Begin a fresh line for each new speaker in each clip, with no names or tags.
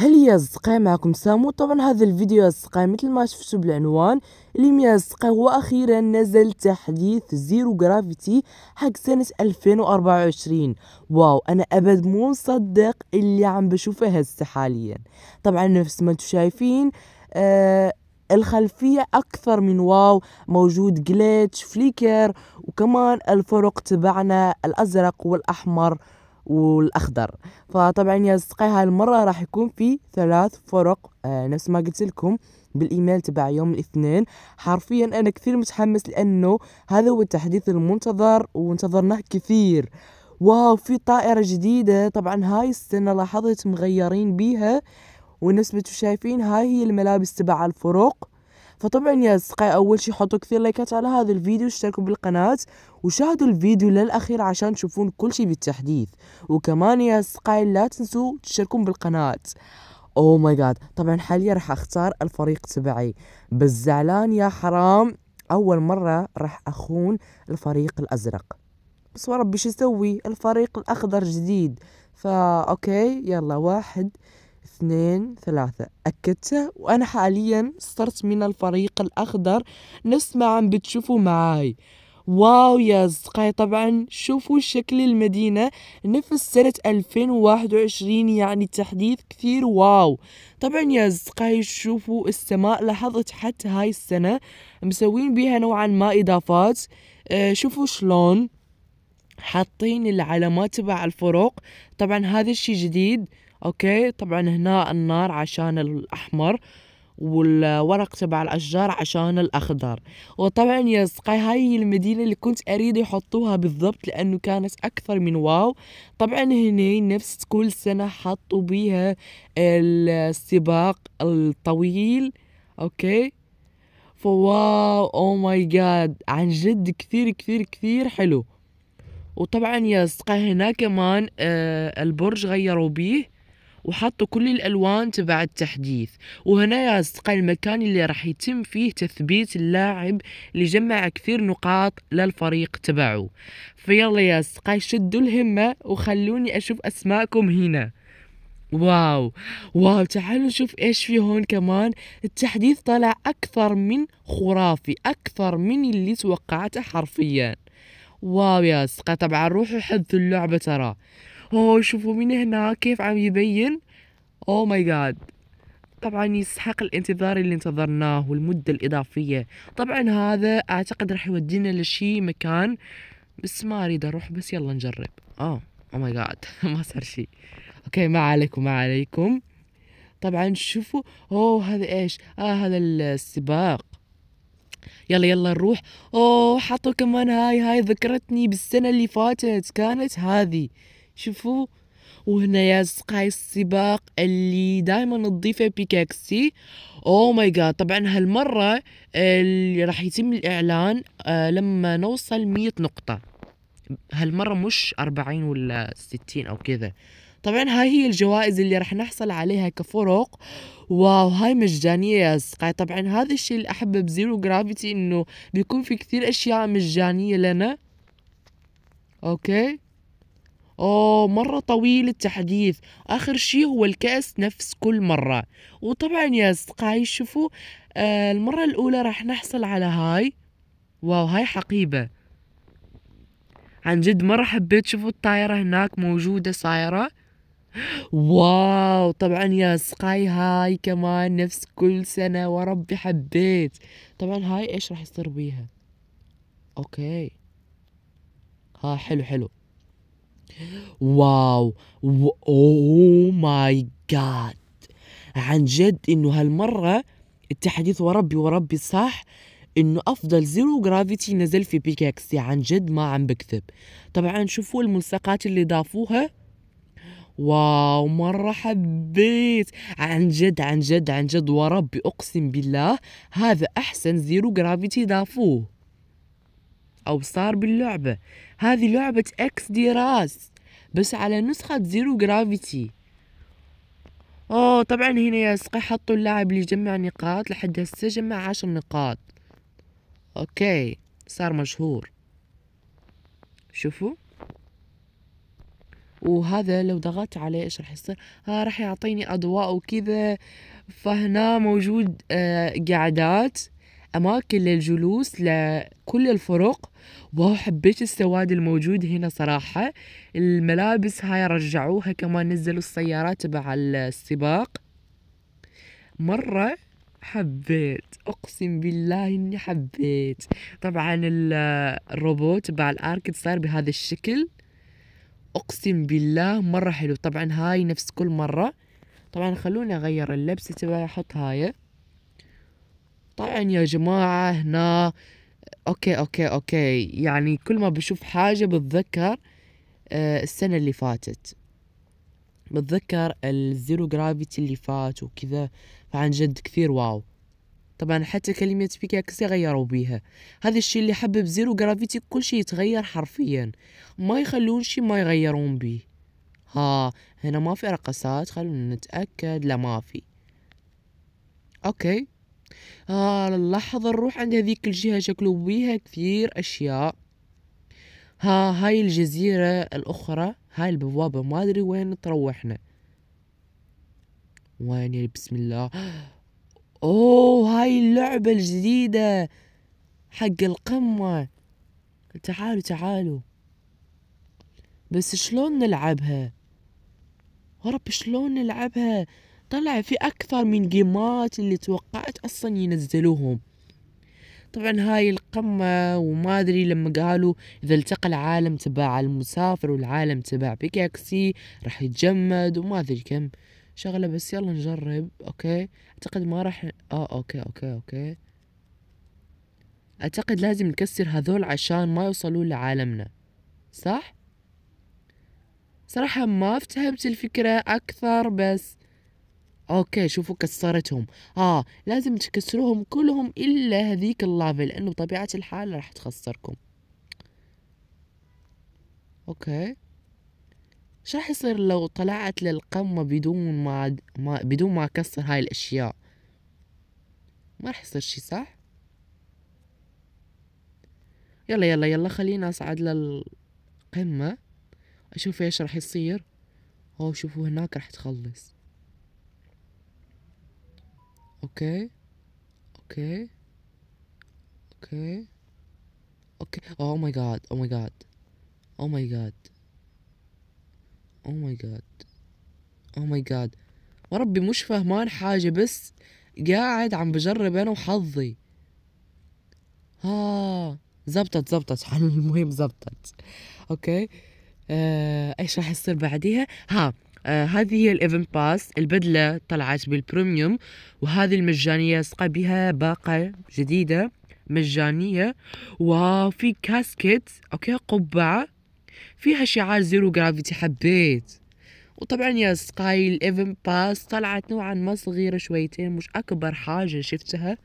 هل يا اصدقائي معكم سامو طبعا هذا الفيديو يا اصدقائي مثل ما شفتوا بالعنوان اللي يا اصدقائي هو اخيرا نزل تحديث زيرو جرافيتي حق سنة 2024 واو انا ابد مو مصدق اللي عم بشوفه هسه حاليا طبعا نفس ما انتم شايفين آه الخلفية أكثر من واو موجود جليتش فليكر وكمان الفرق تبعنا الأزرق والأحمر والاخضر فطبعا يا اصدقائي هاي المره راح يكون في ثلاث فرق آه نفس ما قلت لكم بالايميل تبع يوم الاثنين حرفيا انا كثير متحمس لانه هذا هو التحديث المنتظر وانتظرناه كثير واو في طائره جديده طبعا هاي السنه لاحظت مغيرين بيها ونسبة شايفين هاي هي الملابس تبع الفروق فطبعا يا اصدقائي اول شي حطوا كثير لايكات على هذا الفيديو واشتركوا بالقناه وشاهدوا الفيديو للاخير عشان تشوفون كل شي بالتحديث وكمان يا اصدقائي لا تنسوا تشتركون بالقناه اوه ماي جاد طبعا حاليا راح اختار الفريق تبعي بس زعلان يا حرام اول مره راح اخون الفريق الازرق بس وربي شو اسوي الفريق الاخضر جديد فا اوكي يلا واحد اثنين ثلاثة أكدتها وأنا حاليا صرت من الفريق الأخضر نفس ما عم بتشوفوا معاي واو يا أصدقائي طبعا شوفوا شكل المدينة نفس سنة 2021 يعني تحديث كثير واو طبعا يا أصدقائي شوفوا السماء لاحظت حتى هاي السنة مسوين بيها نوعا ما إضافات اه شوفوا شلون حاطين العلامات تبع الفروق طبعا هذا الشي جديد اوكي طبعا هنا النار عشان الاحمر والورق تبع الاشجار عشان الاخضر وطبعا يا اصدقائي هاي هي المدينه اللي كنت اريد يحطوها بالضبط لانه كانت اكثر من واو طبعا هني نفس كل سنه حطوا بيها السباق الطويل اوكي فواو او ماي جاد عن جد كثير كثير كثير حلو وطبعا يا اصدقائي هنا كمان آه، البرج غيروا بيه وحطوا كل الألوان تبع التحديث وهنا يا أصدقاء المكان اللي راح يتم فيه تثبيت اللاعب اللي جمع كثير نقاط للفريق تبعه فيلا يا أصدقاء شدوا الهمة وخلوني أشوف أسماءكم هنا واو واو تعالوا نشوف ايش في هون كمان التحديث طلع اكثر من خرافي اكثر من اللي توقعته حرفيا واو يا اصدقاء طبعا روحوا حذوا اللعبه ترى اوه شوفوا من هنا كيف عم يبين او ماي جاد طبعا يستحق الانتظار اللي انتظرناه والمدة الإضافية طبعا هذا أعتقد راح يودينا لشي مكان بس ما أريد أروح بس يلا نجرب آه أو ماي جاد ما صار شي أوكي ما عليكم ما عليكم طبعا شوفوا أوه هذا إيش آه هذا السباق يلا يلا نروح أوه حطوا كمان هاي هاي ذكرتني بالسنة اللي فاتت كانت هذه شوفوا وهنا يا سقاي السباق اللي دائما نضيفه بيكاكسي او ماي جاد طبعا هالمره اللي راح يتم الاعلان آه، لما نوصل مية نقطه هالمره مش أربعين ولا ستين او كذا طبعا هاي هي الجوائز اللي راح نحصل عليها كفرق واو هاي مجانية يا سقاي طبعا هذا الشيء اللي أحبه بزيرو جرافيتي إنه بيكون في كثير أشياء مجانية لنا أوكي آه مرة طويل التحديث آخر شي هو الكأس نفس كل مرة وطبعا يا أصدقائي شوفوا آه المرة الأولى راح نحصل على هاي واو هاي حقيبة عن جد مرة حبيت شوفوا الطايرة هناك موجودة صايرة واو طبعا يا سقاي هاي كمان نفس كل سنة وربي حبيت طبعا هاي ايش راح يصير بيها اوكي ها حلو حلو واو اوه ماي جاد عن جد انه هالمرة التحديث وربي وربي صح انه افضل زيرو جرافيتي نزل في بيكاكس عن جد ما عم بكذب طبعا شوفوا الملصقات اللي ضافوها واو مرة حبيت عن جد عن جد عن جد وربي أقسم بالله هذا أحسن زيرو جرافيتي ضافوه أو صار باللعبة هذه لعبة اكس دي راس بس على نسخة زيرو جرافيتي اوه طبعا هنا يا سقي حطوا اللاعب اللي يجمع نقاط لحد هسه جمع عشر نقاط اوكي صار مشهور شوفوا وهذا لو ضغطت عليه ايش راح يصير ها آه، راح يعطيني اضواء وكذا فهنا موجود آه قعدات أماكن للجلوس لكل الفرق واو حبيت السواد الموجود هنا صراحة الملابس هاي رجعوها كمان نزلوا السيارات تبع السباق مرة حبيت اقسم بالله اني حبيت طبعا الروبوت تبع الاركد صار بهذا الشكل اقسم بالله مره حلو طبعا هاي نفس كل مره طبعا خلوني اغير اللبس تبعي احط هاي طبعا يا جماعة هنا اوكي اوكي اوكي يعني كل ما بشوف حاجة بتذكر آه، السنة اللي فاتت بتذكر الزيرو جرافيتي اللي فات وكذا فعن جد كثير واو طبعا حتى كلمة بيكاكس غيروا بيها هذا الشيء اللي حبب زيرو جرافيتي كل شيء يتغير حرفيا ما يخلون شيء ما يغيرون بيه ها هنا ما في رقصات خلونا نتأكد لا ما في اوكي ها آه، لحظة نروح عند هذيك الجهة شكلوا بيها كثير أشياء ها هاي الجزيرة الأخرى هاي البوابة ما أدري وين تروحنا وين يا بسم الله أوه هاي اللعبة الجديدة حق القمة تعالوا تعالوا بس شلون نلعبها رب شلون نلعبها طلع في أكثر من جيمات اللي توقعت أصلا ينزلوهم طبعا هاي القمة وما أدري لما قالوا إذا التقى العالم تبع المسافر والعالم تبع بيكاكسي راح يتجمد وما أدري كم شغلة بس يلا نجرب أوكي أعتقد ما راح آه أوكي أوكي أوكي أعتقد لازم نكسر هذول عشان ما يوصلون لعالمنا صح؟ صراحة ما افتهمت الفكرة أكثر بس اوكي شوفوا كسرتهم اه لازم تكسروهم كلهم الا هذيك اللافا لانه بطبيعه الحال راح تخسركم اوكي ايش راح يصير لو طلعت للقمة بدون ما, ما بدون ما اكسر هاي الاشياء ما راح يصير شي صح يلا يلا يلا خلينا اصعد للقمة اشوف ايش راح يصير او شوفوا هناك راح تخلص اوكي اوكي اوكي اوكي اوه ماي جاد اوه ماي جاد اوه ماي جاد اوه ماي جاد اوه ماي جاد وربي مش فهمان حاجة بس قاعد عم بجرب انا وحظي ها آه. زبطت زبطت المهم زبطت اوكي آه ايش راح يصير بعديها ها آه، هذه هي الايفن باس البدله طلعت بالبريميوم وهذه المجانيه سقى بها باقه جديده مجانيه وفي كاسكت اوكي قبعه فيها شعار زيرو جرافيتي حبيت وطبعا يا سكاي الايفن باس طلعت نوعا ما صغيرة شويتين مش أكبر حاجة شفتها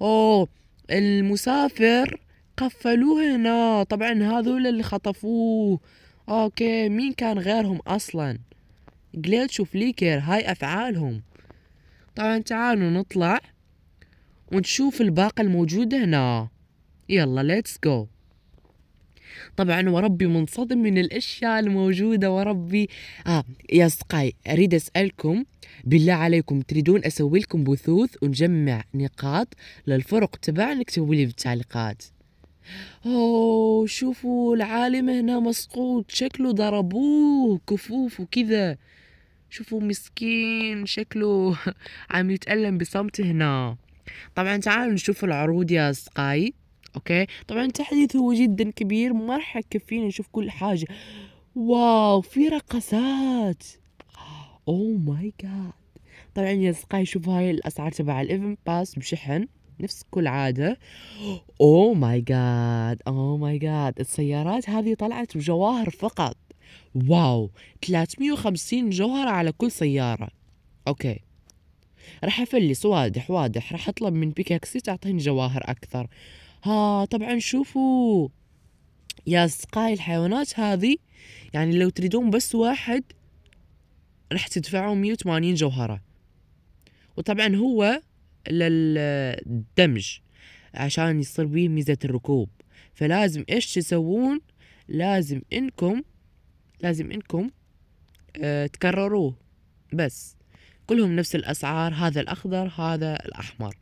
أوه المسافر قفلوه هنا طبعا هذول اللي خطفوه أوكي مين كان غيرهم أصلا لي كير هاي أفعالهم طبعا تعالوا نطلع ونشوف الباقة الموجودة هنا يلا ليتس جو طبعا وربي منصدم من الاشياء الموجوده وربي اه يا اصدقائي اريد اسالكم بالله عليكم تريدون اسوي لكم بثوث ونجمع نقاط للفرق تبعنا اكتبوا لي بالتعليقات اوه شوفوا العالم هنا مسقوط شكله ضربوه كفوف وكذا شوفوا مسكين شكله عم يتألم بصمت هنا طبعا تعالوا نشوف العروض يا سقاي اوكي طبعا التحديث هو جدا كبير ما راح يكفينا نشوف كل حاجه واو في رقصات اوه ماي جاد طبعا يا سقاي شوفوا هاي الاسعار تبع الايفن باس بشحن نفس كل عادة اوه ماي جاد اوه ماي جاد السيارات هذه طلعت بجواهر فقط واو 350 جوهرة على كل سيارة أوكي رح أفلس واضح واضح رح أطلب من بيكاكسي تعطيني جواهر أكثر ها طبعا شوفوا يا أصدقائي الحيوانات هذه يعني لو تريدون بس واحد رح تدفعوا 180 جوهرة وطبعا هو للدمج عشان يصير بيه ميزة الركوب فلازم ايش تسوون لازم انكم لازم انكم آه، تكرروه بس كلهم نفس الاسعار هذا الاخضر هذا الاحمر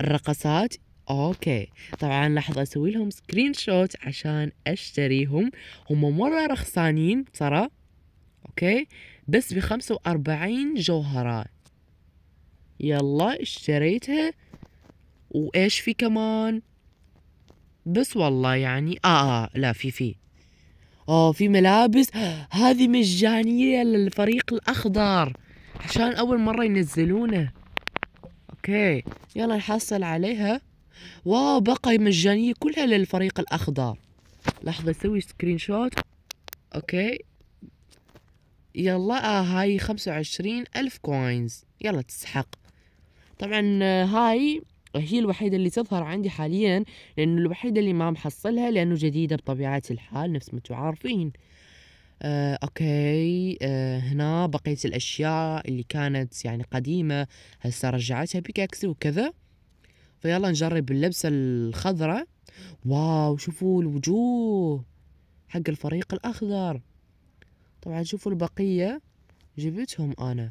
الرقصات اوكي طبعا لحظة اسوي لهم سكرين شوت عشان اشتريهم هم مرة رخصانين ترى اوكي بس بخمسة واربعين جوهرة يلا اشتريتها وايش في كمان بس والله يعني اه, آه لا في في اوه في ملابس هذه مجانية للفريق الأخضر عشان أول مرة ينزلونه أوكي يلا نحصل عليها واو بقى مجانية كلها للفريق الأخضر لحظة سوي سكرين شوت أوكي يلا آه هاي خمسة وعشرين ألف كوينز يلا تسحق طبعا آه، هاي هي الوحيدة اللي تظهر عندي حاليا لأنه الوحيدة اللي ما محصلها لأنه جديدة بطبيعة الحال نفس ما انتم عارفين آه، اوكي آه، هنا بقية الاشياء اللي كانت يعني قديمة هسه رجعتها بيكاكس وكذا فيلا نجرب اللبسة الخضراء واو شوفوا الوجوه حق الفريق الاخضر طبعا شوفوا البقية جبتهم انا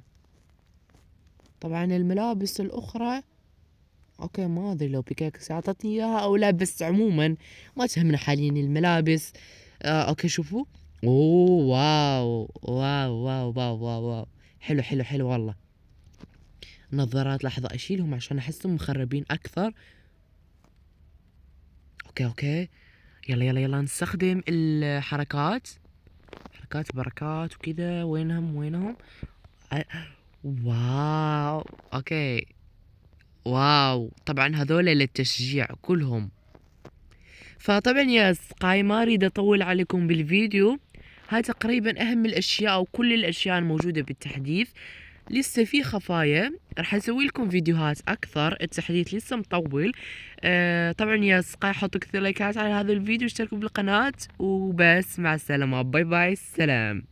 طبعا الملابس الاخرى اوكي ما ادري لو بيكاكس اعطتني اياها او لا بس عموما ما تهمنا حاليا الملابس آه اوكي شوفوا اوه واو واو واو واو واو, واو. حلو حلو حلو والله نظارات لحظة اشيلهم عشان احسهم مخربين اكثر اوكي اوكي يلا يلا يلا نستخدم الحركات حركات بركات وكذا وينهم وينهم واو اوكي واو طبعا هذول للتشجيع كلهم فطبعا يا اصدقائي ما اريد اطول عليكم بالفيديو هاي تقريبا اهم الاشياء او كل الاشياء الموجودة بالتحديث لسه في خفايا راح اسوي لكم فيديوهات اكثر التحديث لسه مطول أه طبعا يا اصدقائي حطوا كثير لايكات على هذا الفيديو اشتركوا بالقناة وبس مع السلامة باي باي السلام